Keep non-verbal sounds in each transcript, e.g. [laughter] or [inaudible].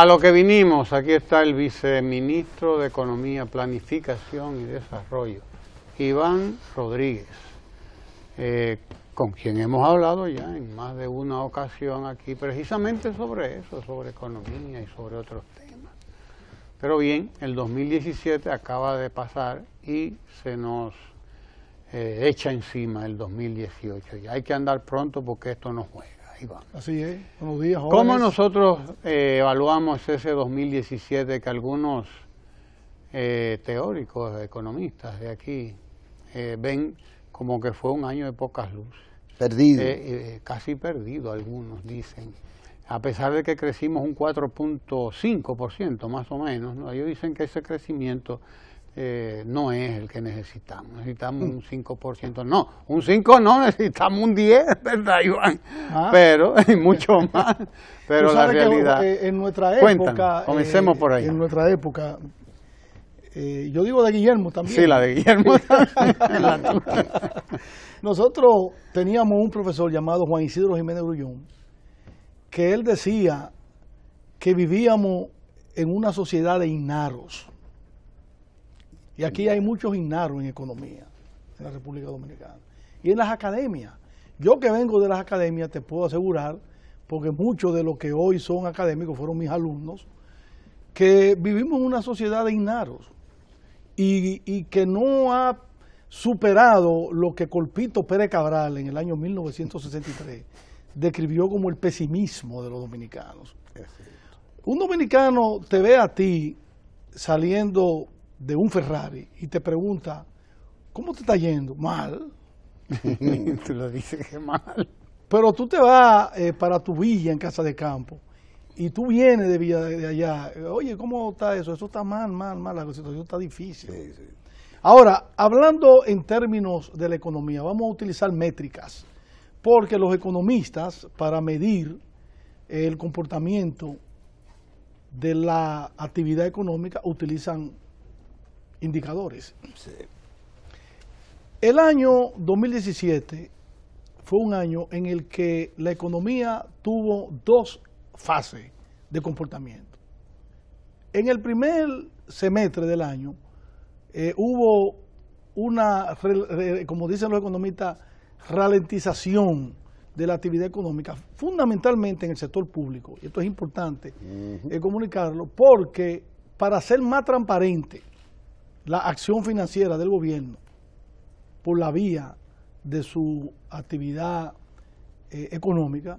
A lo que vinimos, aquí está el viceministro de Economía, Planificación y Desarrollo, Iván Rodríguez, eh, con quien hemos hablado ya en más de una ocasión aquí, precisamente sobre eso, sobre economía y sobre otros temas. Pero bien, el 2017 acaba de pasar y se nos eh, echa encima el 2018 y hay que andar pronto porque esto no juega. Así es, buenos días. ¿Cómo nosotros eh, evaluamos ese 2017 que algunos eh, teóricos, economistas de aquí, eh, ven como que fue un año de pocas luces? Perdido. casi perdido, algunos dicen. A pesar de que crecimos un 4.5%, más o menos, ellos dicen que ese crecimiento eh, no es el que necesitamos. Necesitamos un 5%, mm. no, un 5 no, [laughs] necesitamos un 10, ¿verdad, Iván? Ah. Pero, y mucho más, pero la realidad... Eh, en nuestra época... Eh, comencemos por ahí. En nuestra época, yo digo de Guillermo también. Sí, la de Guillermo [laughs] Nosotros teníamos un profesor llamado Juan Isidro Jiménez Grullón, que él decía que vivíamos en una sociedad de inaros y aquí hay muchos ignaros en economía en la República Dominicana. Y en las academias. Yo que vengo de las academias te puedo asegurar, porque muchos de los que hoy son académicos fueron mis alumnos, que vivimos en una sociedad de ignaros y, y que no ha superado lo que Colpito Pérez Cabral en el año 1963 describió como el pesimismo de los dominicanos. Un dominicano te ve a ti saliendo de un Ferrari y te pregunta, ¿cómo te está yendo? Mal. [laughs] tú lo dices que mal. Pero tú te vas eh, para tu villa en Casa de Campo y tú vienes de villa de, allá. Oye, ¿cómo está eso? Eso está mal, mal, mal. La situación está difícil. Ahora, hablando en términos de la economía, vamos a utilizar métricas, porque los economistas, para medir el comportamiento de la actividad económica, utilizan indicadores. El año 2017 fue un año en el que la economía tuvo dos fases de comportamiento. En el primer semestre del año eh, hubo una, como dicen los economistas, ralentización de la actividad económica, fundamentalmente en el sector público. Y esto es importante eh, comunicarlo, porque para ser más transparente la acción financiera del gobierno por la vía de su actividad eh, económica,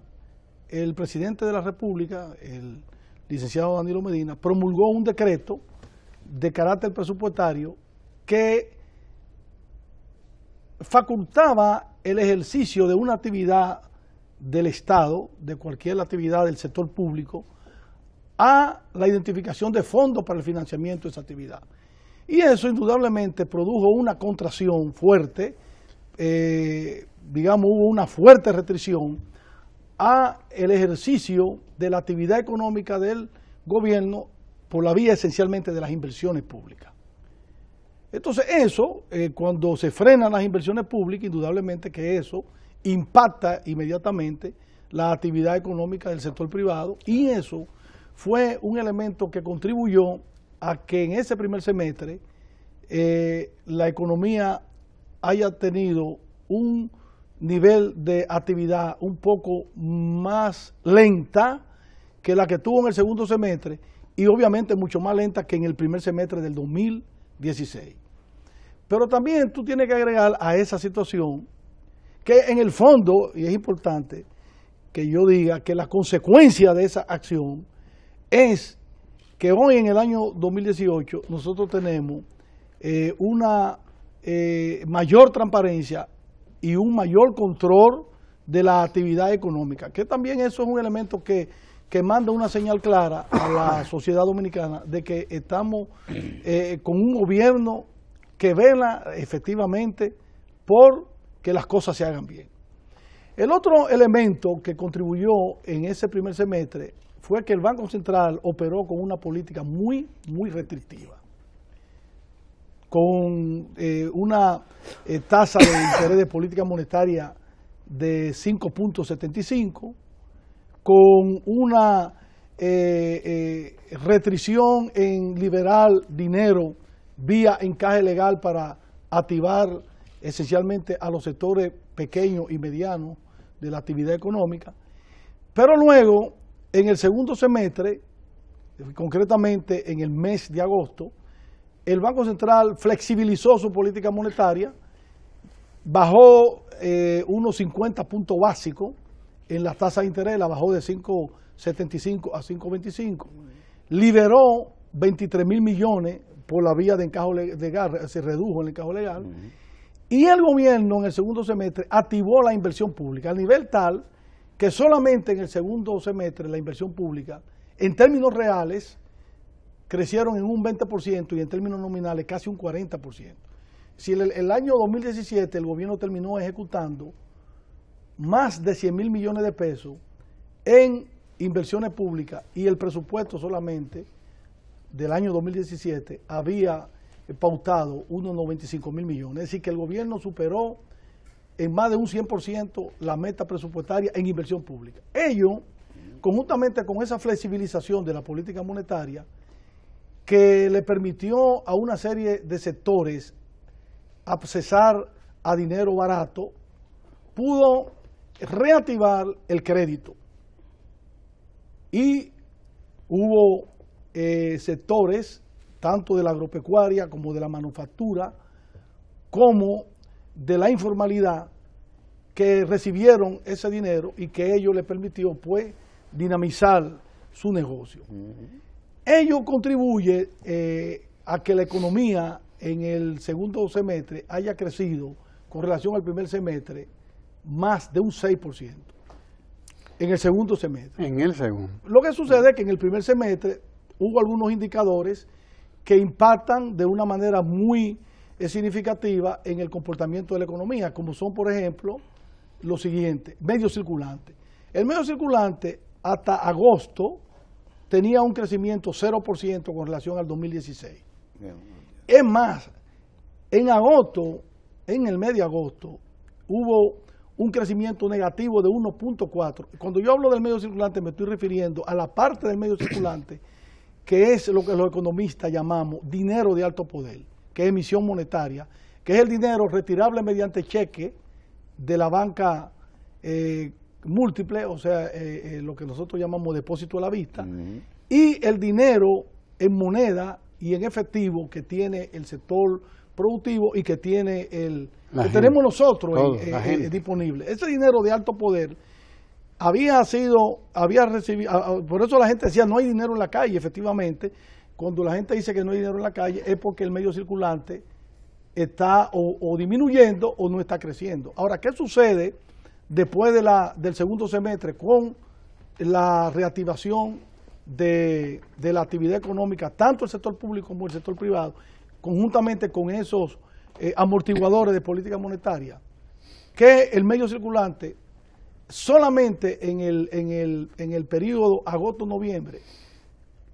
el presidente de la República, el licenciado Danilo Medina, promulgó un decreto de carácter presupuestario que facultaba el ejercicio de una actividad del Estado, de cualquier actividad del sector público, a la identificación de fondos para el financiamiento de esa actividad. Y eso indudablemente produjo una contracción fuerte, eh, digamos, hubo una fuerte restricción a el ejercicio de la actividad económica del gobierno por la vía esencialmente de las inversiones públicas. Entonces eso, eh, cuando se frenan las inversiones públicas, indudablemente que eso impacta inmediatamente la actividad económica del sector privado y eso fue un elemento que contribuyó a que en ese primer semestre eh, la economía haya tenido un nivel de actividad un poco más lenta que la que tuvo en el segundo semestre y obviamente mucho más lenta que en el primer semestre del 2016. Pero también tú tienes que agregar a esa situación que en el fondo, y es importante que yo diga que la consecuencia de esa acción es que hoy en el año 2018 nosotros tenemos eh, una eh, mayor transparencia y un mayor control de la actividad económica, que también eso es un elemento que, manda una señal clara a la [coughs] sociedad dominicana de que estamos eh, con un gobierno que vela efectivamente por que las cosas se hagan bien. El otro elemento que contribuyó en ese primer semestre fue que el Banco Central operó con una política muy, muy restrictiva, con eh, una eh, tasa de interés de política monetaria de 5.75, con una eh, restricción en liberar dinero vía encaje legal para activar esencialmente a los sectores pequeños y medianos de la actividad económica, pero luego en el segundo semestre, concretamente en el mes de agosto, el Banco Central flexibilizó su política monetaria, bajó eh, unos 50 puntos básicos en las tasas de interés, la bajó de 5,75 a 5,25, liberó 23 mil millones por la vía de encajo legal, se redujo el encajo legal, y el gobierno en el segundo semestre activó la inversión pública a nivel tal que solamente en el segundo semestre la inversión pública, en términos reales, crecieron en un 20% y en términos nominales casi un 40%. Si el, el año 2017 el gobierno terminó ejecutando más de 100 mil millones de pesos en inversiones públicas y el presupuesto solamente del año 2017 había pautado unos 95 mil millones. Es decir, que el gobierno superó en más de un 100% la meta presupuestaria en inversión pública. Ello, conjuntamente con esa flexibilización de la política monetaria, que le permitió a una serie de sectores accesar a dinero barato, pudo reactivar el crédito. Y hubo eh, sectores, tanto de la agropecuaria como de la manufactura, como de la informalidad que recibieron ese dinero y que ello le permitió pues dinamizar su negocio. Ello contribuye eh, a que la economía en el segundo semestre haya crecido con relación al primer semestre más de un 6%. En el segundo semestre. En el segundo. Lo que sucede es que en el primer semestre hubo algunos indicadores que impactan de una manera muy es significativa en el comportamiento de la economía, como son, por ejemplo, lo siguiente, medio circulante. El medio circulante hasta agosto tenía un crecimiento 0% con relación al 2016. Es más, en agosto, en el medio agosto, hubo un crecimiento negativo de 1.4. Cuando yo hablo del medio circulante me estoy refiriendo a la parte del medio circulante que es lo que los economistas llamamos dinero de alto poder que es emisión monetaria, que es el dinero retirable mediante cheque de la banca eh, múltiple, o sea, eh, eh, lo que nosotros llamamos depósito a la vista, y el dinero en moneda y en efectivo que tiene el sector productivo y que tiene el tenemos nosotros disponible. Ese dinero de alto poder había sido, había recibido, por eso la gente decía no hay dinero en la calle, efectivamente, cuando la gente dice que no hay dinero en la calle es porque el medio circulante está o, disminuyendo o no está creciendo. Ahora, ¿qué sucede después del segundo semestre con la reactivación de, la actividad económica, tanto el sector público como el sector privado, conjuntamente con esos eh, amortiguadores de política monetaria, que el medio circulante solamente en el periodo agosto-noviembre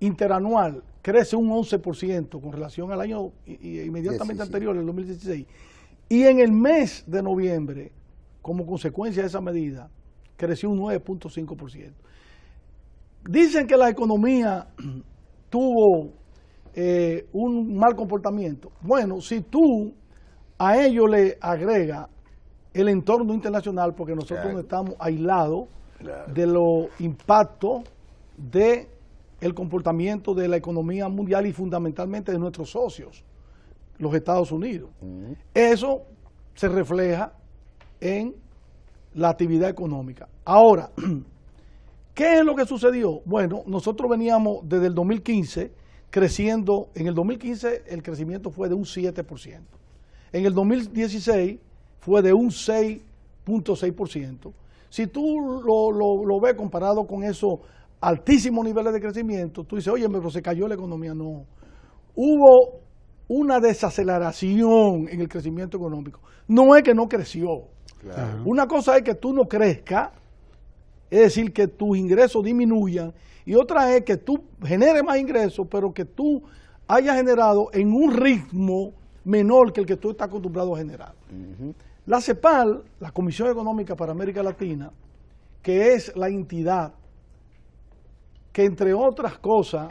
interanual crece un 11% con relación al año inmediatamente anterior, el 2016. Y en el mes de noviembre, como consecuencia de esa medida, creció un 9.5%. Dicen que la economía [clears throat] tuvo eh, un mal comportamiento. Bueno, si tú a ello le agrega el entorno internacional, porque nosotros estamos aislados de los impactos de el comportamiento de la economía mundial y fundamentalmente de nuestros socios, los Estados Unidos. Eso se refleja en la actividad económica. Ahora, [clears throat] ¿qué es lo que sucedió? Bueno, nosotros veníamos desde el 2015 creciendo, en el 2015 el crecimiento fue de un 7%, en el 2016 fue de un 6.6%. Si tú lo, ves comparado con eso altísimos niveles de crecimiento, tú dices, oye, pero se cayó la economía. No. Hubo una desaceleración en el crecimiento económico. No es que no creció. Una cosa es que tú no crezcas, es decir, que tus ingresos disminuyan, y otra es que tú generes más ingresos, pero que tú hayas generado en un ritmo menor que el que tú estás acostumbrado a generar. La CEPAL, la Comisión Económica para América Latina, que es la entidad que entre otras cosas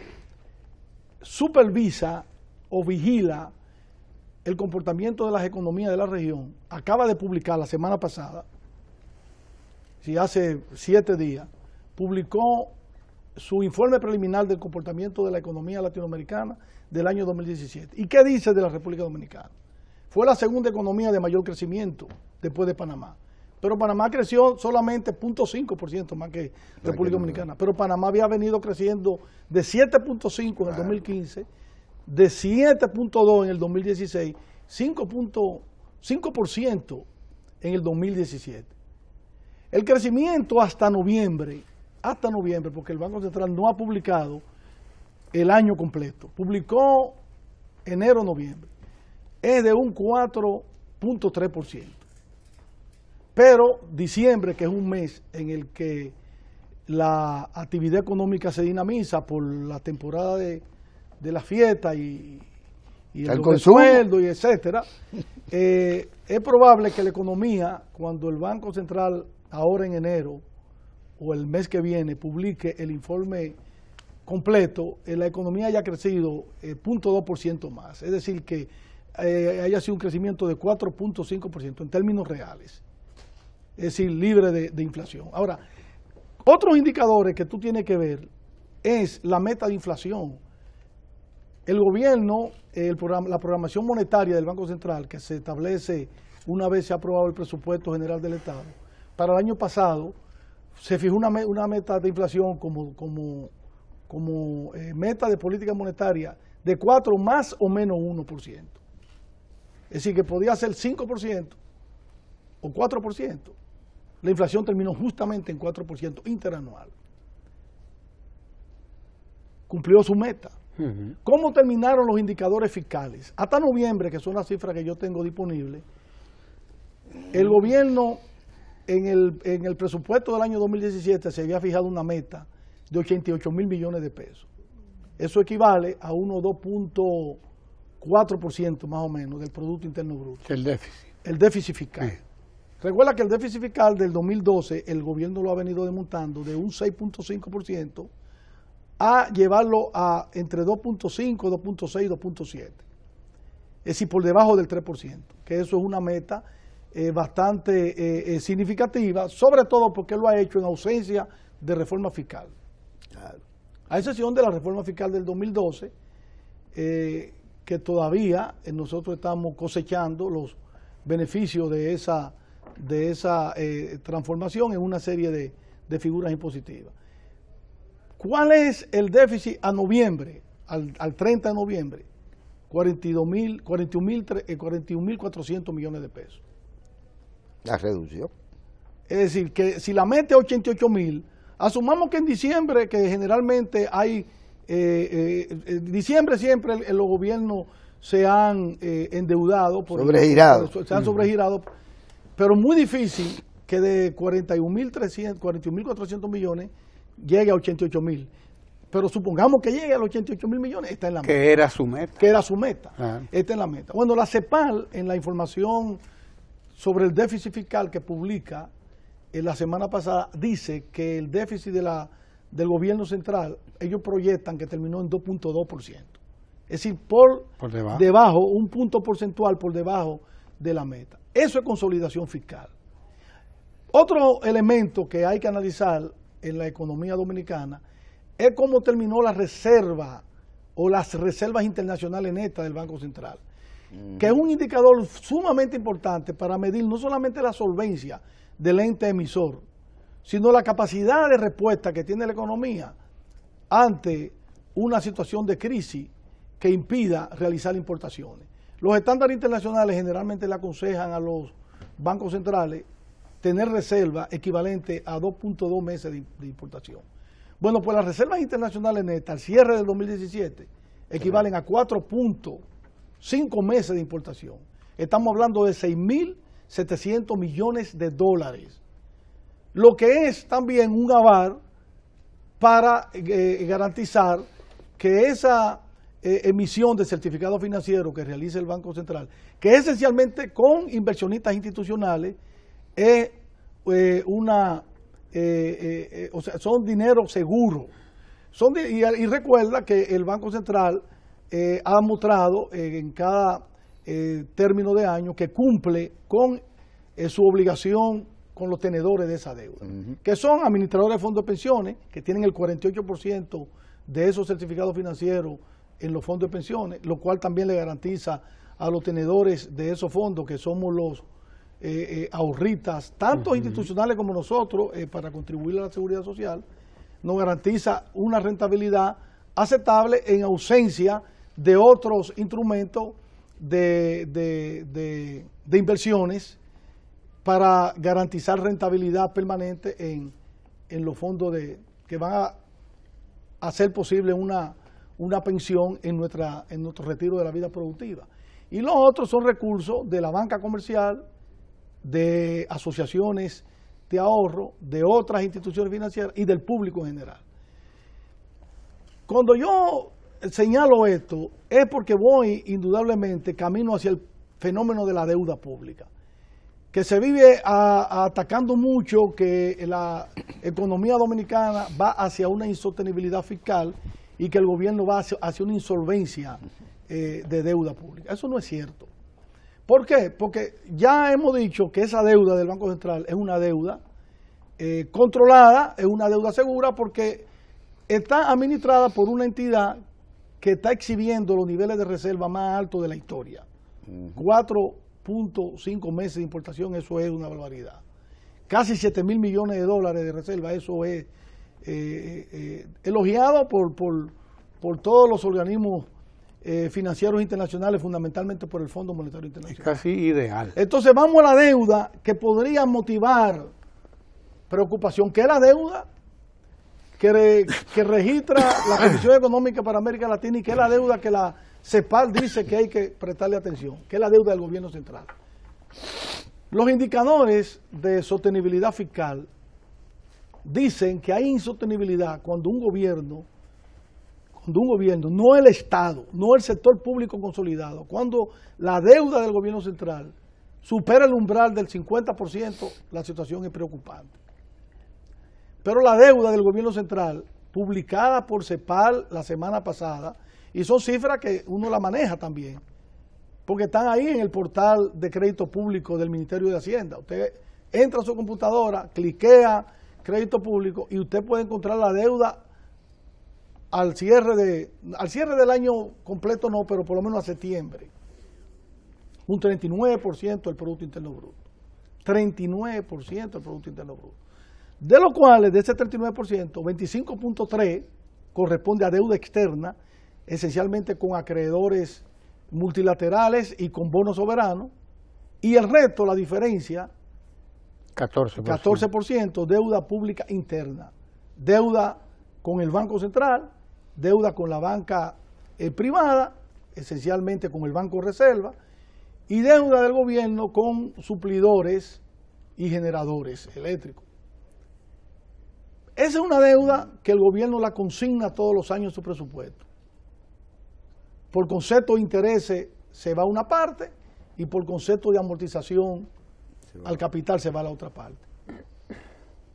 supervisa o vigila el comportamiento de las economías de la región, acaba de publicar la semana pasada, si hace siete días, publicó su informe preliminar del comportamiento de la economía latinoamericana del año 2017. ¿Y qué dice de la República Dominicana? Fue la segunda economía de mayor crecimiento después de Panamá. Pero Panamá creció solamente 0.5% más que República Dominicana. Pero Panamá había venido creciendo de 7.5 en el 2015, de 7.2 en el 2016, 5.5% en el 2017. El crecimiento hasta noviembre, hasta noviembre, porque el Banco Central no ha publicado el año completo, publicó enero-noviembre, es de un 4.3%. Pero diciembre, que es un mes en el que la actividad económica se dinamiza por la temporada de, la fiesta y, el, sueldo y etcétera, [laughs] eh, es probable que la economía, cuando el Banco Central ahora en enero o el mes que viene publique el informe completo, eh, la economía haya crecido 0.2% eh, más. Es decir, que haya sido un crecimiento de 4.5% en términos reales es decir, libre de, inflación. Ahora, otros indicadores que tú tienes que ver es la meta de inflación. El gobierno, la programación monetaria del Banco Central, que se establece una vez se ha aprobado el presupuesto general del Estado, para el año pasado se fijó una, meta de inflación como, como, como eh, meta de política monetaria de 4 más o menos 1%. Es decir, que podía ser 5% o 4%. La inflación terminó justamente en 4% interanual. Cumplió su meta. ¿Cómo terminaron los indicadores fiscales? Hasta noviembre, que son las cifras que yo tengo disponibles, el gobierno en el, presupuesto del año 2017 se había fijado una meta de 88 mil millones de pesos. Eso equivale a 1 2.4% más o menos del Producto Interno Bruto. El déficit. El déficit fiscal. Recuerda que el déficit fiscal del 2012 el gobierno lo ha venido desmontando de un 6.5% a llevarlo a entre 2.5, 2.6, 2.7. Es decir, por debajo del 3%, que eso es una meta eh, bastante eh, eh, significativa, sobre todo porque lo ha hecho en ausencia de reforma fiscal. A excepción de la reforma fiscal del 2012, que todavía nosotros estamos cosechando los beneficios de esa de esa eh, transformación en una serie de, figuras impositivas. ¿Cuál es el déficit a noviembre, al, al 30 de noviembre? 41.400 41, 41, millones de pesos. La reducción. Es decir, que si la mete a 88 mil, asumamos que en diciembre, que generalmente hay, eh, eh, en diciembre siempre los gobiernos se han endeudado. Por se han sobregirado pero muy difícil que de 41.400 millones llegue a 88.000. Pero supongamos que llegue a los 88.000 millones, está en la meta. Que era su meta. Que era su meta. Esta es la meta. Bueno, la CEPAL, en la información sobre el déficit fiscal que publica en eh, la semana pasada, dice que el déficit de la, del gobierno central, ellos proyectan que terminó en 2.2%. Es decir, por, debajo, un punto porcentual por debajo de la meta. Eso es consolidación fiscal. Otro elemento que hay que analizar en la economía dominicana es cómo terminó la reserva o las reservas internacionales netas del Banco Central, mm. que es un indicador sumamente importante para medir no solamente la solvencia del ente emisor, sino la capacidad de respuesta que tiene la economía ante una situación de crisis que impida realizar importaciones. Los estándares internacionales generalmente le aconsejan a los bancos centrales tener reservas equivalentes a 2.2 meses de, importación. Bueno, pues las reservas internacionales netas al cierre del 2017 equivalen a 4.5 meses de importación. Estamos hablando de 6.700 millones de dólares, lo que es también un avar para eh, garantizar que esa eh, emisión de certificado financiero que realiza el Banco Central, que esencialmente con inversionistas institucionales es eh, una, eh, o sea, son dinero seguro. Son y, recuerda que el Banco Central ha mostrado en cada término de año que cumple con su obligación con los tenedores de esa deuda, que son administradores de fondos de pensiones, que tienen el 48% de esos certificados financieros en los fondos de pensiones, lo cual también le garantiza a los tenedores de esos fondos, que somos los eh, eh, ahorritas, tanto institucionales como nosotros, eh, para contribuir a la seguridad social, nos garantiza una rentabilidad aceptable en ausencia de otros instrumentos de, inversiones para garantizar rentabilidad permanente en, en los fondos de, que van a hacer posible una una pensión en, nuestra, en nuestro retiro de la vida productiva. Y los otros son recursos de la banca comercial, de asociaciones de ahorro, de otras instituciones financieras y del público en general. Cuando yo señalo esto, es porque voy indudablemente camino hacia el fenómeno de la deuda pública, que se vive atacando mucho que la economía dominicana va hacia una insostenibilidad fiscal y que el gobierno va hacia, una insolvencia eh, de deuda pública. Eso no es cierto. ¿Por qué? Porque ya hemos dicho que esa deuda del Banco Central es una deuda eh, controlada, es una deuda segura porque está administrada por una entidad que está exhibiendo los niveles de reserva más altos de la historia. 4.5 meses de importación, eso es una barbaridad. Casi 7 mil millones de dólares de reserva, eso es elogiada eh, eh, elogiado por, todos los organismos eh, financieros internacionales, fundamentalmente por el Fondo Monetario Internacional. casi ideal. Entonces vamos a la deuda que podría motivar preocupación, que es la deuda que, que registra la Comisión Económica para América Latina y que es la deuda que la CEPAL dice que hay que prestarle atención, que es la deuda del gobierno central. Los indicadores de sostenibilidad fiscal dicen que hay insostenibilidad cuando un gobierno, cuando un gobierno, no el Estado, no el sector público consolidado, cuando la deuda del gobierno central supera el umbral del 50%, la situación es preocupante. Pero la deuda del gobierno central, publicada por CEPAL la semana pasada, y son cifras que uno la maneja también, porque están ahí en el portal de crédito público del Ministerio de Hacienda. Usted entra a su computadora, cliquea, crédito público y usted puede encontrar la deuda al cierre, de, al cierre del año completo no, pero por lo menos a septiembre. Un 39% del Producto Interno Bruto. 39% del Producto Interno Bruto. De los cuales, de ese 39%, 25.3% corresponde a deuda externa, esencialmente con acreedores multilaterales y con bonos soberanos, y el resto, la diferencia, 14%. deuda pública interna, deuda con el Banco Central, deuda con la banca eh, privada, esencialmente con el Banco Reserva, y deuda del gobierno con suplidores y generadores eléctricos. Esa es una deuda que el gobierno la consigna todos los años en su presupuesto. Por concepto de intereses se va una parte y por concepto de amortización al capital se va a la otra parte.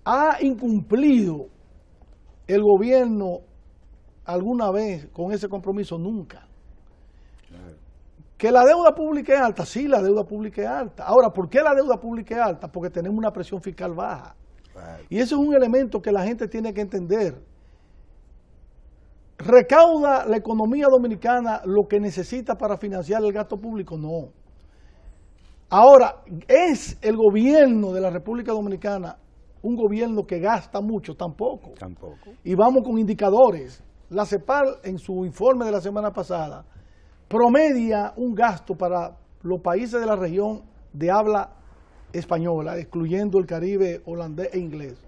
¿Ha incumplido el gobierno alguna vez con ese compromiso? Nunca. Que la deuda pública es alta, sí, la deuda pública es alta. Ahora, ¿por qué la deuda pública es alta? Porque tenemos una presión fiscal baja. Y eso es un elemento que la gente tiene que entender. ¿Recauda la economía dominicana lo que necesita para financiar el gasto público? No. Ahora, ¿es el gobierno de la República Dominicana un gobierno que gasta mucho? Tampoco. Tampoco. Y vamos con indicadores. La CEPAL, en su informe de la semana pasada, promedia un gasto para los países de la región de habla española, excluyendo el Caribe holandés e inglés,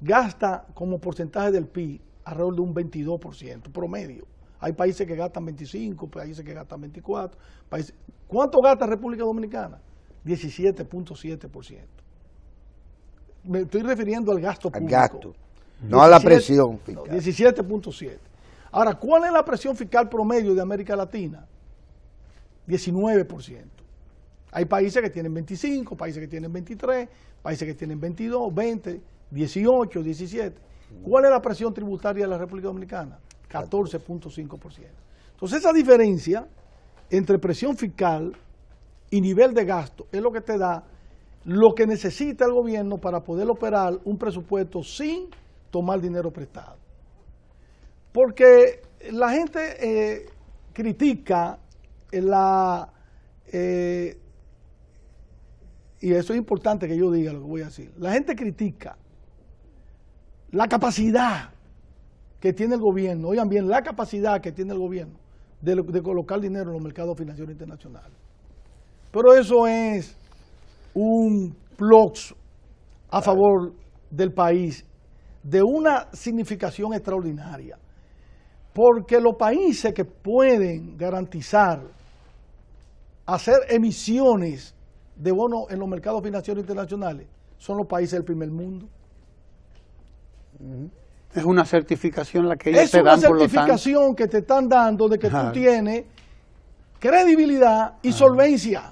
gasta como porcentaje del PIB alrededor de un 22% promedio. Hay países que gastan 25, países que gastan 24. Países... ¿Cuánto gasta República Dominicana? 17.7%. Me estoy refiriendo al gasto al gasto, no a la presión fiscal. 17.7. Ahora, ¿cuál es la presión fiscal promedio de América Latina? 19%. Hay países que tienen 25, países que tienen 23, países que tienen 22, 20, 18, 17. ¿Cuál es la presión tributaria de la República Dominicana? 14.5%. Entonces esa diferencia entre presión fiscal y nivel de gasto es lo que te da lo que necesita el gobierno para poder operar un presupuesto sin tomar dinero prestado. Porque la gente eh, critica la... Eh, y eso es importante que yo diga lo que voy a decir. La gente critica la capacidad que tiene el gobierno, oigan bien, la capacidad que tiene el gobierno de, colocar dinero en los mercados financieros internacionales. Pero eso es un plox a favor del país de una significación extraordinaria. Porque los países que pueden garantizar hacer emisiones de bonos en los mercados financieros internacionales son los países del primer mundo. Es una certificación la que ellos te dan, por Es una certificación que te están dando de que tú tienes credibilidad y solvencia.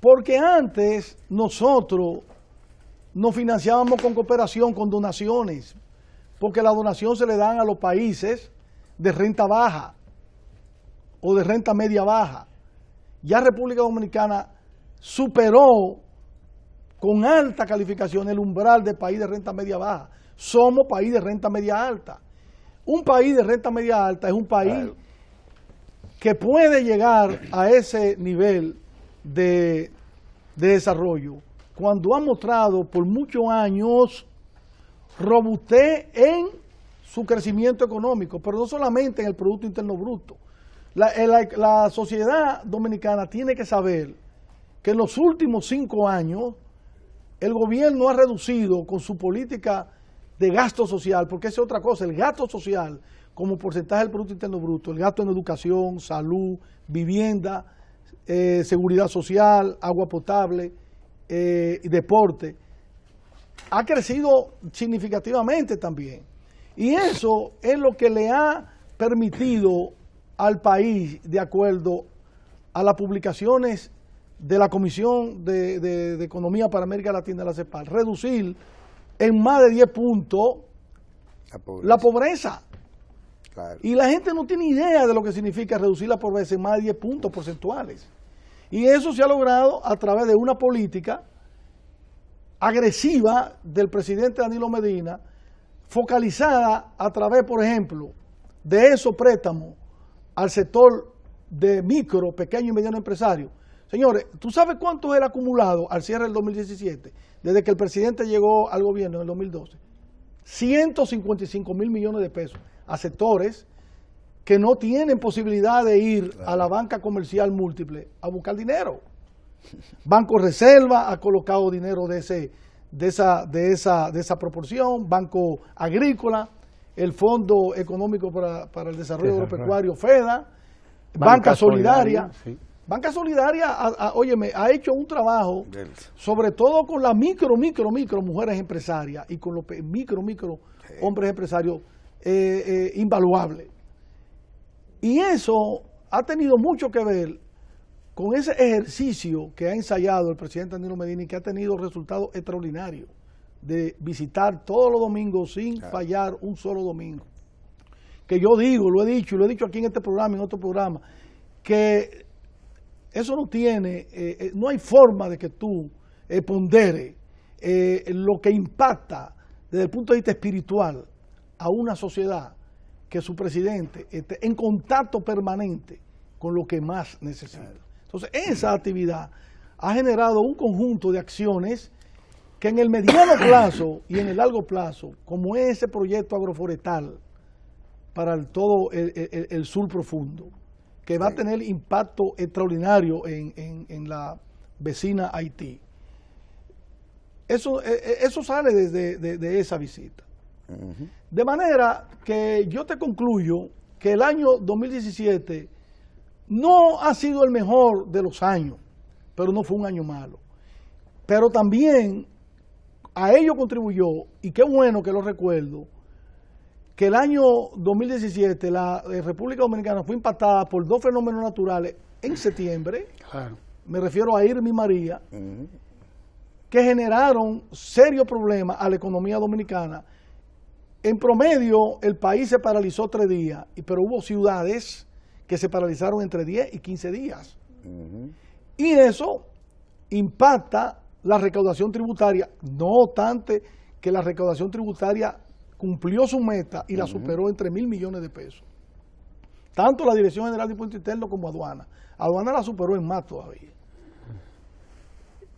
Porque antes nosotros nos financiábamos con cooperación, con donaciones, porque la donación se le dan a los países de renta baja o de renta media baja. Ya República Dominicana superó con alta calificación, el umbral de país de renta media baja. Somos país de renta media alta. Un país de renta media alta es un país que puede llegar a ese nivel de, desarrollo cuando ha mostrado por muchos años robustez en su crecimiento económico, pero no solamente en el Producto Interno Bruto. la eh, sociedad dominicana tiene que saber que en los últimos cinco años el gobierno ha reducido con su política de gasto social, porque es otra cosa, el gasto social como porcentaje del Producto Interno Bruto, el gasto en educación, salud, vivienda, eh, seguridad social, agua potable eh, y deporte, ha crecido significativamente también. Y eso es lo que le ha permitido al país, de acuerdo a las publicaciones de la Comisión de, Economía para América Latina, la CEPAL, reducir en más de 10 puntos la pobreza. Y la gente no tiene idea de lo que significa reducir la pobreza en más de 10 puntos porcentuales. Y eso se ha logrado a través de una política agresiva del presidente Danilo Medina, focalizada a través, por ejemplo, de esos préstamos al sector de micro, pequeño y mediano empresario, Señores, ¿tú sabes cuánto es el acumulado al cierre del 2017? Desde que el presidente llegó al gobierno en el 2012. 155 mil millones de pesos a sectores que no tienen posibilidad de ir a la banca comercial múltiple a buscar dinero. Banco Reserva ha colocado dinero de, ese, de, esa, de, de esa proporción, Banco Agrícola, el Fondo Económico para, el Desarrollo Agropecuario, FEDA, Banca, Solidaria. solidaria Banca Solidaria, óyeme, ha hecho un trabajo, sobre todo con las micro, micro, micro mujeres empresarias y con los micro, micro hombres empresarios, eh, eh, invaluable. Y eso ha tenido mucho que ver con ese ejercicio que ha ensayado el presidente Danilo Medina y que ha tenido resultados extraordinarios de visitar todos los domingos sin fallar un solo domingo. Que yo digo, lo he dicho, y lo he dicho aquí en este programa, en otro programa, que eso no tiene, eh, eh, no hay forma de que tú eh, pondere lo que impacta desde el punto de vista espiritual a una sociedad que su presidente esté en contacto permanente con lo que más necesita. Entonces, esa actividad ha generado un conjunto de acciones que en el mediano plazo y en el largo plazo, como es ese proyecto agroforestal para todo el sur profundo, que va a tener impacto extraordinario en, la vecina Haití. Eso, e, e, eso sale de, esa visita. De manera que yo te concluyo que el año 2017 no ha sido el mejor de los años, pero no fue un año malo. Pero también a ello contribuyó, y qué bueno que lo recuerdo, que el año 2017 la eh, República Dominicana fue impactada por dos fenómenos naturales en septiembre, claro. me refiero a Irma y María, que generaron serios problemas a la economía dominicana. En promedio, el país se paralizó tres días, pero hubo ciudades que se paralizaron entre 10 y 15 días. Y eso impacta la recaudación tributaria, no obstante que la recaudación tributaria cumplió su meta y la superó entre mil millones de pesos. Tanto la Dirección General de Impuestos Internos como Aduana. Aduana la superó en más todavía.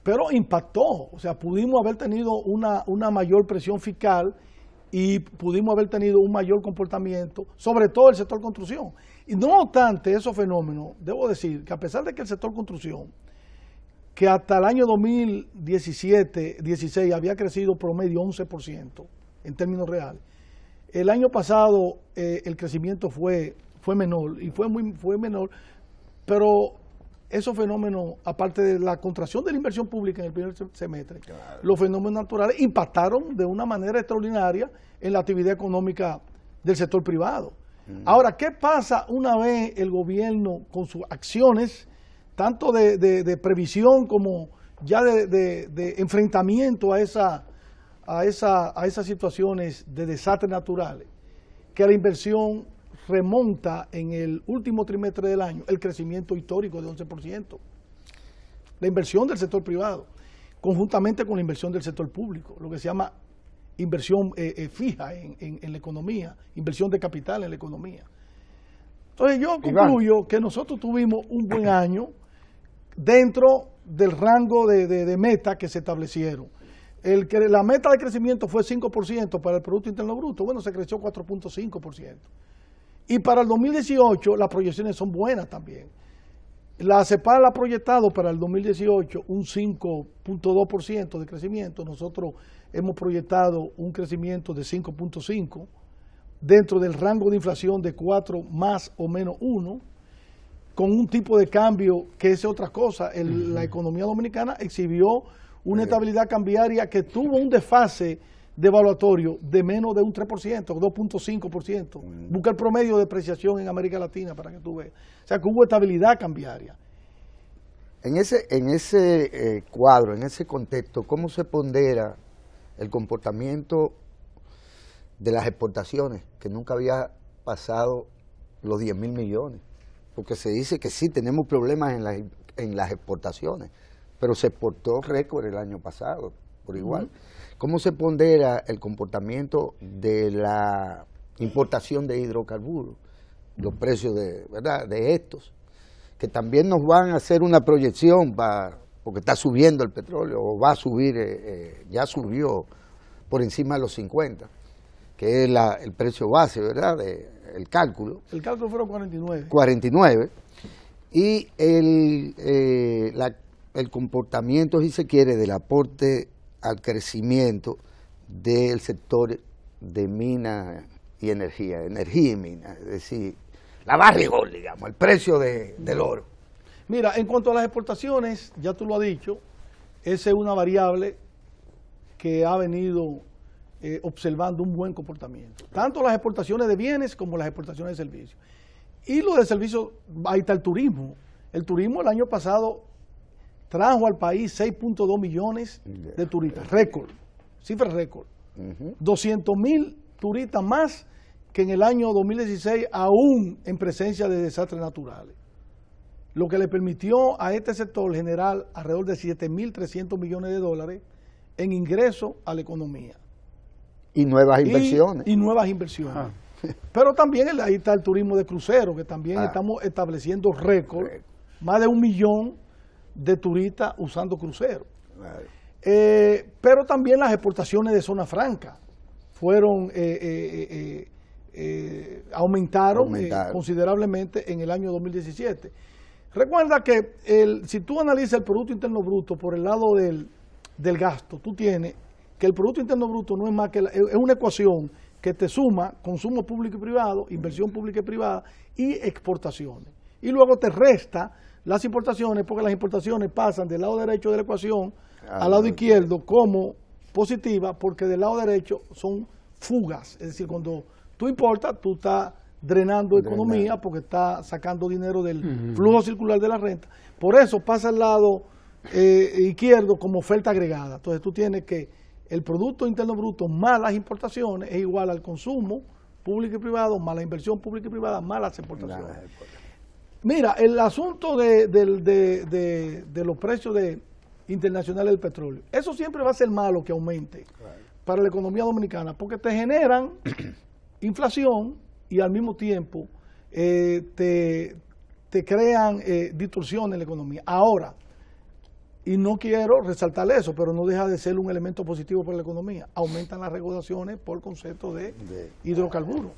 Pero impactó, o sea, pudimos haber tenido una, una mayor presión fiscal y pudimos haber tenido un mayor comportamiento, sobre todo el sector construcción. Y no obstante esos fenómenos, debo decir que a pesar de que el sector construcción, que hasta el año 2017, 16 había crecido promedio 11%, en términos reales. El año pasado eh, el crecimiento fue, fue menor y fue, muy, fue menor, pero esos fenómenos, aparte de la contracción de la inversión pública en el primer semestre, los fenómenos naturales impactaron de una manera extraordinaria en la actividad económica del sector privado. Mm. Ahora, ¿qué pasa una vez el gobierno con sus acciones, tanto de, previsión como ya de, de enfrentamiento a esa a, esa, a esas situaciones de desastres naturales, que la inversión remonta en el último trimestre del año el crecimiento histórico de 11%. La inversión del sector privado, conjuntamente con la inversión del sector público, lo que se llama inversión eh, eh, fija en, la economía, inversión de capital en la economía. Entonces yo concluyo que nosotros tuvimos un buen año dentro del rango de, meta de que se establecieron la meta de crecimiento fue 5% para el Producto Interno Bruto. Bueno, se creció 4.5%. Y para el 2018 las proyecciones son buenas también. La CEPAL ha proyectado para el 2018 un 5.2% de crecimiento. Nosotros hemos proyectado un crecimiento de 5.5% dentro del rango de inflación de 4 más o menos 1, con un tipo de cambio que es otra cosa. la economía dominicana exhibió una estabilidad cambiaria que tuvo un desfase de evaluatorio de menos de un 3%, 2.5%. Mm. Busca el promedio de depreciación en América Latina para que tú veas. O sea, que hubo estabilidad cambiaria. En ese, eh, cuadro, en ese contexto, ¿cómo se pondera el comportamiento de las exportaciones, que nunca había pasado los 10 mil millones? Porque se dice que sí, tenemos problemas en las exportaciones pero se exportó récord el año pasado, por igual. ¿Cómo se pondera el comportamiento de la importación de hidrocarburos? Los precios de, ¿verdad? de estos, que también nos van a hacer una proyección para porque está subiendo el petróleo, o va a subir, eh, eh, ya subió por encima de los 50, que es el precio base, ¿verdad? De, el cálculo. El cálculo fueron 49. 49. Y el, eh, la el comportamiento, si se quiere, del aporte al crecimiento del sector de minas y energía, energía y mina, es decir, la barrigón, digamos, el precio del oro. Mira, en cuanto a las exportaciones, ya tú lo has dicho, esa es una variable que ha venido eh, observando un buen comportamiento. Tanto las exportaciones de bienes como las exportaciones de servicios. Y lo de servicios, ahí está el turismo. El turismo el año pasado trajo al país 6.2 millones de turistas, récord, cifra récord. 200 mil turistas más que en el año 2016, aún en presencia de desastres naturales. Lo que le permitió a este sector general alrededor de 7.300 millones de dólares en ingresos a la economía. Y nuevas inversiones. Y, nuevas inversiones. Pero también ahí está el turismo de crucero, que también ah. estamos estableciendo récord, más de un millón de turistas usando cruceros. Eh, pero también las exportaciones de zona franca fueron eh, eh, aumentaron, considerablemente en el año 2017. Recuerda que el, si tú analizas el Producto Interno Bruto por el lado del, gasto, tú tienes que el Producto Interno Bruto no es más que es una ecuación que te suma consumo público y privado, inversión pública y privada y exportaciones. Y luego te resta las importaciones, porque las importaciones pasan del lado derecho de la ecuación ah, al lado izquierdo como positiva, porque del lado derecho son fugas. Es decir, cuando tú importas, tú estás drenando economía porque estás sacando dinero del flujo circular de la renta. Por eso pasa al lado eh, izquierdo como oferta agregada. Entonces tú tienes que el Producto Interno Bruto más las importaciones es igual al consumo público y privado, más la inversión pública y privada, más las importaciones. Mira, el asunto de, de, de, de los precios internacionales del petróleo, eso siempre va a ser malo que aumente para la economía dominicana, porque te generan [clears throat] inflación y al mismo tiempo eh, te, crean eh, distorsión en la economía. Ahora, y no quiero resaltar eso, pero no deja de ser un elemento positivo para la economía. Aumentan las regulaciones por concepto de, hidrocarburos,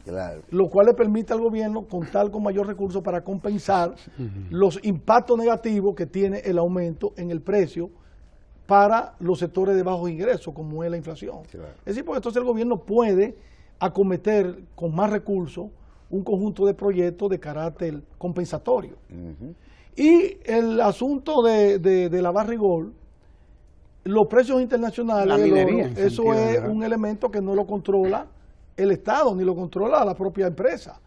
lo cual le permite al gobierno contar con mayor recurso para compensar los impactos negativos que tiene el aumento en el precio para los sectores de bajos ingresos, como es la inflación. Es decir, porque entonces el gobierno puede acometer con más recursos un conjunto de proyectos de carácter compensatorio. Y el asunto de, de, la barrigol, los precios internacionales, eso es un elemento que no lo controla el Estado, ni lo controla la propia empresa,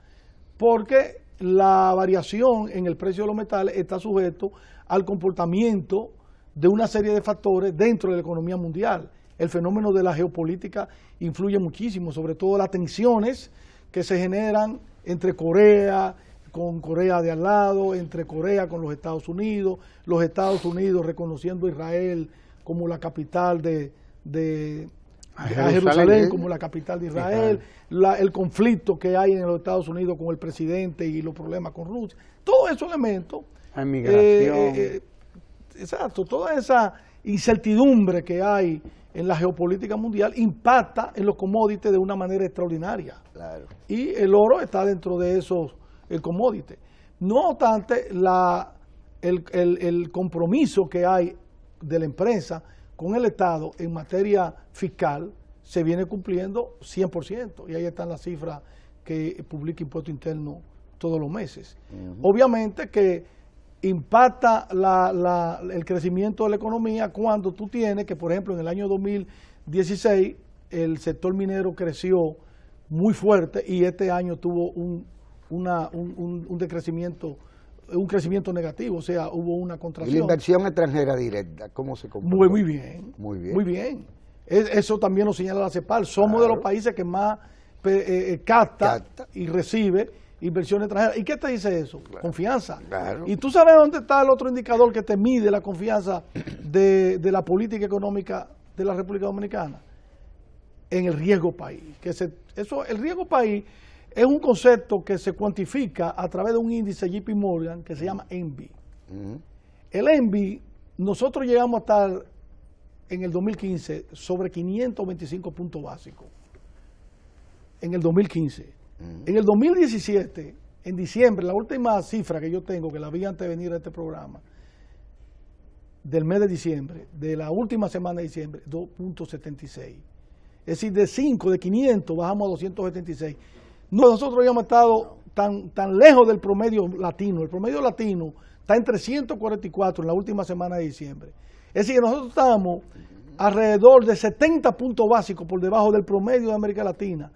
porque la variación en el precio de los metales está sujeto al comportamiento de una serie de factores dentro de la economía mundial. El fenómeno de la geopolítica influye muchísimo, sobre todo las tensiones que se generan entre Corea, con Corea de al lado, entre Corea con los Estados Unidos, los Estados Unidos reconociendo a Israel como la capital de, de Jerusalén, ¿eh? como la capital de Israel, el conflicto que hay en los Estados Unidos con el presidente y los problemas con Rusia, todos esos elementos, eh, eh, exacto, toda esa incertidumbre que hay en la geopolítica mundial impacta en los commodities de una manera extraordinaria. Y el oro está dentro de esos el commodity. No obstante, la, el, compromiso que hay de la empresa con el Estado en materia fiscal se viene cumpliendo 100%. Y ahí están las cifras que publica Impuesto Interno todos los meses. Obviamente que impacta la, el crecimiento de la economía cuando tú tienes que, por ejemplo, en el año 2016 el sector minero creció muy fuerte y este año tuvo un un, decrecimiento un crecimiento negativo, o sea, hubo una contracción. la inversión extranjera directa cómo se comportó? Muy, muy bien. Muy bien. Muy bien. eso también lo señala la CEPAL. Somos de los países que más eh, eh, capta, y recibe inversión extranjera. ¿Y qué te dice eso? Confianza. Y tú sabes dónde está el otro indicador que te mide la confianza [clears throat] de, la política económica de la República Dominicana. En el riesgo país. Que eso, el riesgo país es un concepto que se cuantifica a través de un índice JP Morgan que se llama ENVI. El ENVI, nosotros llegamos a estar en el 2015 sobre 525 puntos básicos. En el 2015. En el 2017, en diciembre, la última cifra que yo tengo, que la vi antes de venir a este programa, del mes de diciembre, de la última semana de diciembre, 2.76. Es decir, de 5, de 500 bajamos a 276. Nosotros hemos estado tan, tan lejos del promedio latino. El promedio latino está en 344 en la última semana de diciembre. Es decir, nosotros estamos alrededor de 70 puntos básicos por debajo del promedio de América Latina,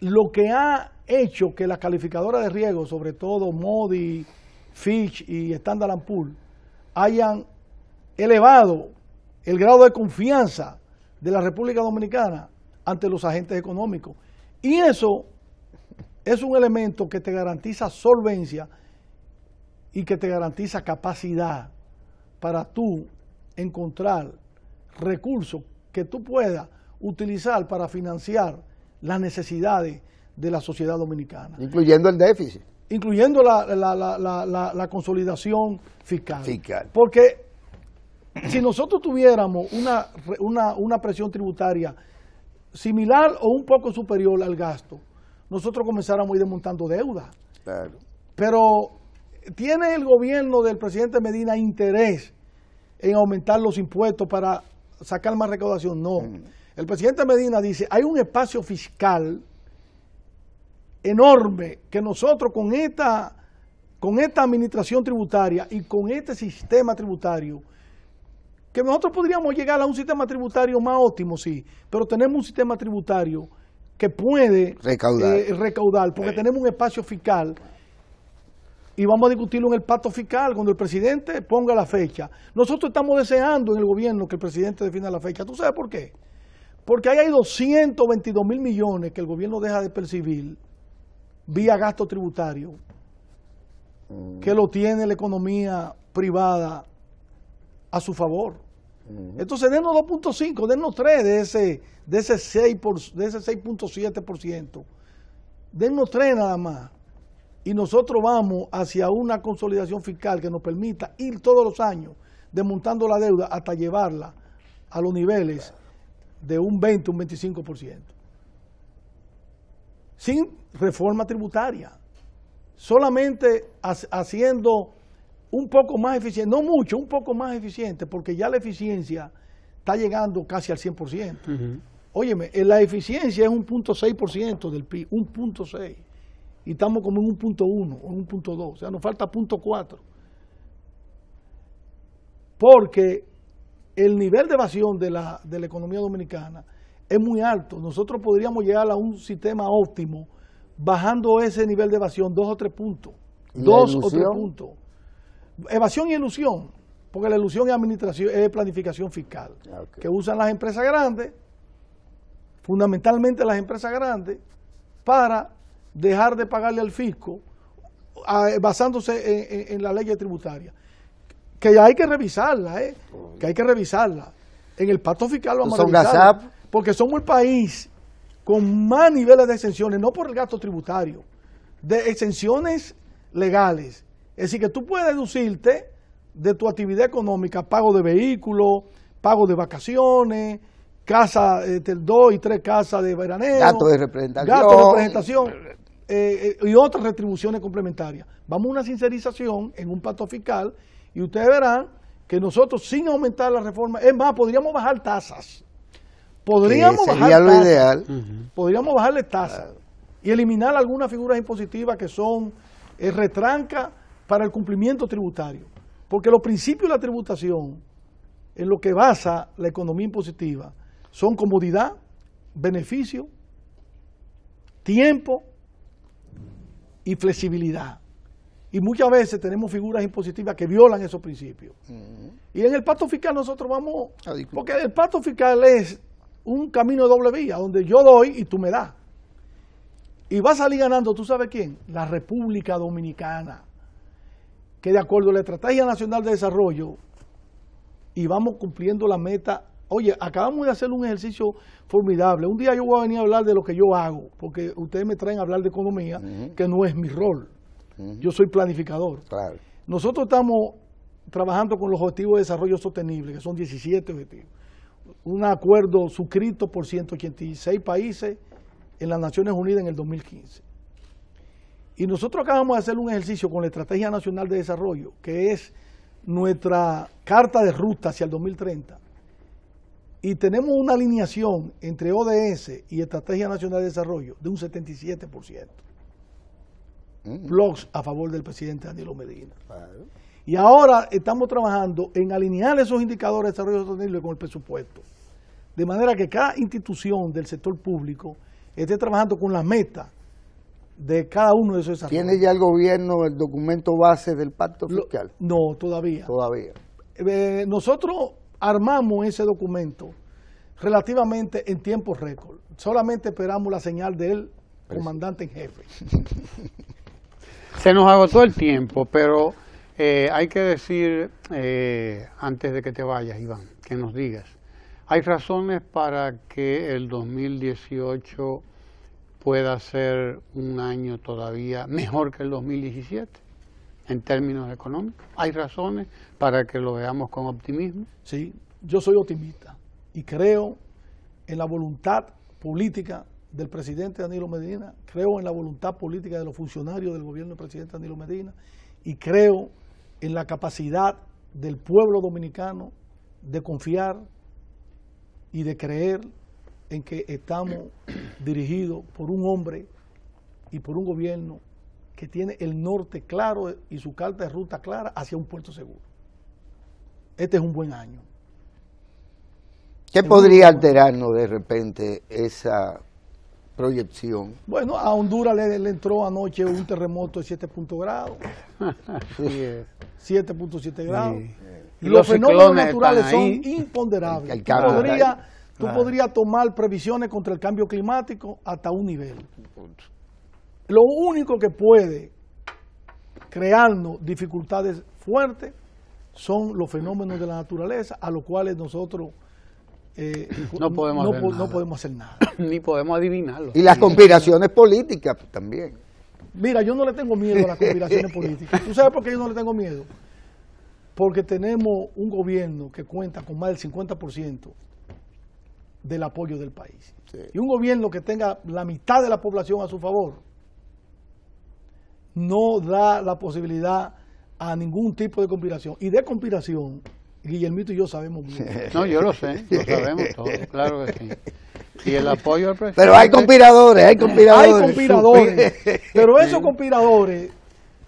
lo que ha hecho que las calificadoras de riesgo, sobre todo Modi, Fitch y Standard Poor's, hayan elevado el grado de confianza de la República Dominicana ante los agentes económicos. Y eso es un elemento que te garantiza solvencia y que te garantiza capacidad para tú encontrar recursos que tú puedas utilizar para financiar las necesidades de la sociedad dominicana. Incluyendo el déficit. Incluyendo la, consolidación fiscal. fiscal. Porque si nosotros tuviéramos una, una presión tributaria similar o un poco superior al gasto, nosotros comenzáramos a ir desmontando deuda. Pero ¿tiene el gobierno del presidente Medina interés en aumentar los impuestos para sacar más recaudación? No. Mm. El presidente Medina dice, hay un espacio fiscal enorme que nosotros con esta, con esta administración tributaria y con este sistema tributario, que nosotros podríamos llegar a un sistema tributario más óptimo, sí, pero tenemos un sistema tributario que puede recaudar, eh, porque eh. tenemos un espacio fiscal y vamos a discutirlo en el pacto fiscal cuando el presidente ponga la fecha. Nosotros estamos deseando en el gobierno que el presidente defina la fecha. ¿Tú sabes por qué? Porque ahí hay 222 mil millones que el gobierno deja de percibir vía gasto tributario, que lo tiene la economía privada a su favor. Entonces, denos 2.5, denos 3 de ese, de ese 6.7%. Denos 3 nada más. Y nosotros vamos hacia una consolidación fiscal que nos permita ir todos los años desmontando la deuda hasta llevarla a los niveles de un 20, un 25%. Sin reforma tributaria. Solamente haciendo un poco más eficiente, no mucho, un poco más eficiente, porque ya la eficiencia está llegando casi al 100%. Óyeme, eh, la eficiencia es un punto ciento del PIB, un seis y estamos como en un 1.1 o un 1.2, o sea, nos falta 4 Porque el nivel de evasión de la, de la economía dominicana es muy alto. Nosotros podríamos llegar a un sistema óptimo bajando ese nivel de evasión dos o tres puntos. Dos o tres puntos. Evasión y ilusión, porque la ilusión es, administración, es planificación fiscal, que usan las empresas grandes, fundamentalmente las empresas grandes, para dejar de pagarle al fisco basándose en, la ley tributaria, que hay que revisarla, ¿eh? que hay que revisarla. En el pacto fiscal vamos son a porque somos el país con más niveles de exenciones, no por el gasto tributario, de exenciones legales es decir, que tú puedes deducirte de tu actividad económica, pago de vehículos, pago de vacaciones, casa, este, dos y tres casas de veraneo. gato de representación. Gato de representación. Eh, eh, y otras retribuciones complementarias. Vamos a una sincerización en un pacto fiscal y ustedes verán que nosotros sin aumentar la reforma, es más, podríamos bajar tasas. Podríamos bajar lo ideal. Podríamos bajarle tasas y eliminar algunas figuras impositivas que son eh, retranca para el cumplimiento tributario. Porque los principios de la tributación, en lo que basa la economía impositiva, son comodidad, beneficio, tiempo y flexibilidad. Y muchas veces tenemos figuras impositivas que violan esos principios. Y en el pacto fiscal nosotros vamos... porque el pacto fiscal es un camino de doble vía, donde yo doy y tú me das. Y va a salir ganando, ¿tú sabes quién? La República Dominicana que de acuerdo a la Estrategia Nacional de Desarrollo, y vamos cumpliendo la meta, oye, acabamos de hacer un ejercicio formidable. Un día yo voy a venir a hablar de lo que yo hago, porque ustedes me traen a hablar de economía, que no es mi rol. Yo soy planificador. Nosotros estamos trabajando con los Objetivos de Desarrollo Sostenible, que son 17 objetivos. Un acuerdo suscrito por 186 países en las Naciones Unidas en el 2015. Y nosotros acabamos de hacer un ejercicio con la Estrategia Nacional de Desarrollo, que es nuestra carta de ruta hacia el 2030. Y tenemos una alineación entre ODS y Estrategia Nacional de Desarrollo de un 77%. Mm. Blogs a favor del presidente Danilo Medina. Y ahora estamos trabajando en alinear esos indicadores de desarrollo sostenible con el presupuesto. De manera que cada institución del sector público esté trabajando con las metas de cada uno de esos desarrollos. ¿Tiene ya el gobierno el documento base del pacto fiscal? no, todavía. Todavía. Eh, nosotros armamos ese documento relativamente en tiempo récord. Solamente esperamos la señal del comandante en jefe. [laughs] Se nos agotó el tiempo, pero eh, hay que decir, eh, antes de que te vayas, Iván, que nos digas, hay razones para que el 2018 pueda ser un año todavía mejor que el 2017 en términos económicos. Hay razones para que lo veamos con optimismo. Sí, yo soy optimista y creo en la voluntad política del presidente Danilo Medina, creo en la voluntad política de los funcionarios del gobierno del presidente Danilo Medina y creo en la capacidad del pueblo dominicano de confiar y de creer en que estamos [clears throat] dirigidos por un hombre y por un gobierno que tiene el norte claro y su carta de ruta clara hacia un puerto seguro. Este es un buen año. ¿Qué podría alterarnos de repente esa proyección? Bueno, a Honduras le, entró anoche un terremoto de 7.0 grados. 7.7 [laughs] grados. Y los, fenómenos naturales son imponderables. Tú podrías tomar previsiones contra el cambio climático hasta un nivel. Lo único que puede crearnos dificultades fuertes son los fenómenos de la naturaleza a los cuales nosotros eh, no, podemos no, podemos hacer nada. [coughs] Ni podemos adivinarlo. Y las conspiraciones políticas también. Mira, yo no le tengo miedo a las conspiraciones políticas. ¿Tú sabes por qué yo no le tengo miedo? Porque tenemos un gobierno que cuenta con más del 50% del apoyo del país. Y un gobierno que tenga la mitad de la población a su favor no da la posibilidad a ningún tipo de conspiración. Y de conspiración, Guillermito y yo sabemos bien [laughs] No, yo lo sé, lo sabemos todos, claro que sí. Y el apoyo al presidente. Pero hay conspiradores, hay conspiradores. Hay conspiradores. pero esos conspiradores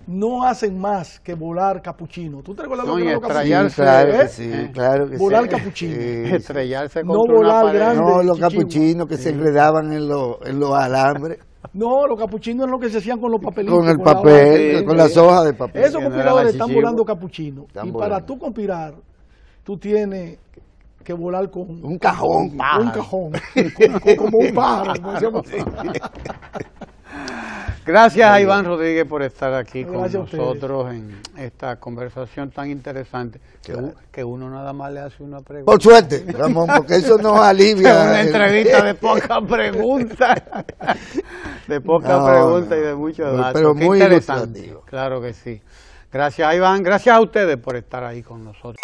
no hacen más que volar capuchino. ¿Tú te acuerdas de lo que estrellarse, Claro sí, ¿eh? claro que volar capuchino. [laughs] Estrellarse contra No volar grandes No, los capuchinos que se enredaban en, en los alambres. [laughs] No, los capuchinos eran lo que se hacían con los papelitos. Con el papel, con las hojas de papel. Esos conspiradores están volando capuchinos. Y para tú conspirar, tú tienes que volar con... Un cajón. Un, un cajón. [laughs] como un pájaro, como Gracias a Iván Rodríguez por estar aquí con nosotros en esta conversación tan interesante que, uno nada más le hace una pregunta. Por suerte, Ramón, porque eso nos [laughs] alivia. una entrevista de [laughs] pocas preguntas. de pocas preguntas y de muchos datos. Pero muy interesante. Claro que sí. Gracias Iván, gracias a ustedes por estar ahí con nosotros.